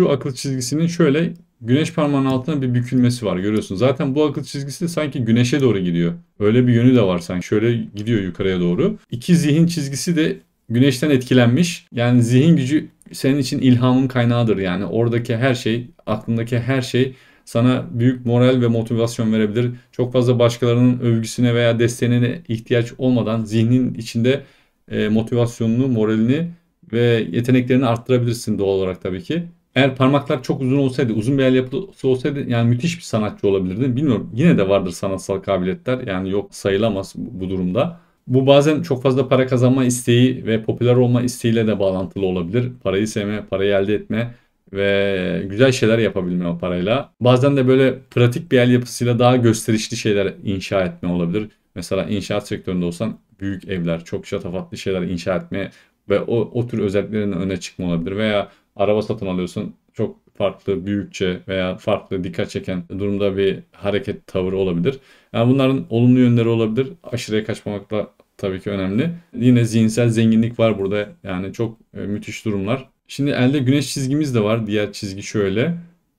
şu akıl çizgisinin şöyle güneş parmağının altına bir bükülmesi var görüyorsun. Zaten bu akıl çizgisi sanki güneşe doğru gidiyor. Öyle bir yönü de var sanki. Şöyle gidiyor yukarıya doğru. İki zihin çizgisi de güneşten etkilenmiş. Yani zihin gücü senin için ilhamın kaynağıdır yani. Oradaki her şey, aklındaki her şey sana büyük moral ve motivasyon verebilir. Çok fazla başkalarının övgüsüne veya desteğine ihtiyaç olmadan zihnin içinde e, motivasyonunu, moralini ve yeteneklerini arttırabilirsin doğal olarak tabii ki eğer parmaklar çok uzun olsaydı, uzun bir el yapısı olsaydı yani müthiş bir sanatçı olabilirdi. Bilmiyorum yine de vardır sanatsal kabiliyetler yani yok sayılamaz bu durumda. Bu bazen çok fazla para kazanma isteği ve popüler olma isteğiyle de bağlantılı olabilir. Parayı sevme, parayı elde etme ve güzel şeyler yapabilme o parayla. Bazen de böyle pratik bir el yapısıyla daha gösterişli şeyler inşa etme olabilir. Mesela inşaat sektöründe olsan büyük evler, çok şatafatlı şeyler inşa etme ve o, o tür özelliklerin öne çıkma olabilir. Veya araba satın alıyorsun. Çok farklı, büyükçe veya farklı dikkat çeken durumda bir hareket tavır olabilir. Yani bunların olumlu yönleri olabilir. Aşırıya kaçmamak da tabii ki önemli. Yine zihinsel zenginlik var burada. Yani çok e, müthiş durumlar. Şimdi elde güneş çizgimiz de var. Diğer çizgi şöyle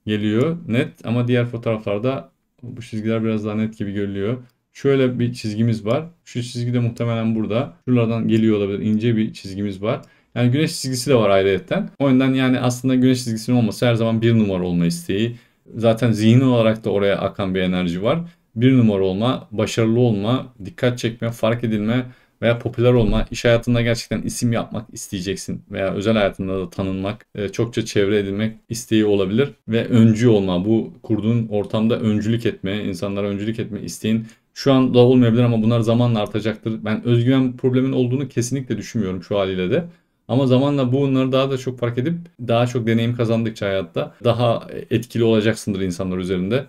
geliyor net ama diğer fotoğraflarda bu çizgiler biraz daha net gibi görülüyor. Şöyle bir çizgimiz var. Şu çizgi de muhtemelen burada. Şuralardan geliyor olabilir. İnce bir çizgimiz var. Yani güneş çizgisi de var ayrıyetten. O yüzden yani aslında güneş çizgisinin olması her zaman bir numara olma isteği. Zaten zihin olarak da oraya akan bir enerji var. Bir numara olma, başarılı olma, dikkat çekme, fark edilme veya popüler olma, iş hayatında gerçekten isim yapmak isteyeceksin veya özel hayatında da tanınmak, e, çokça çevre edilmek isteği olabilir ve öncü olma, bu kurduğun ortamda öncülük etme, insanlara öncülük etme isteğin şu an da olmayabilir ama bunlar zamanla artacaktır. Ben özgüven problemin olduğunu kesinlikle düşünmüyorum şu haliyle de. Ama zamanla bu bunları daha da çok fark edip daha çok deneyim kazandıkça hayatta daha etkili olacaksındır insanlar üzerinde.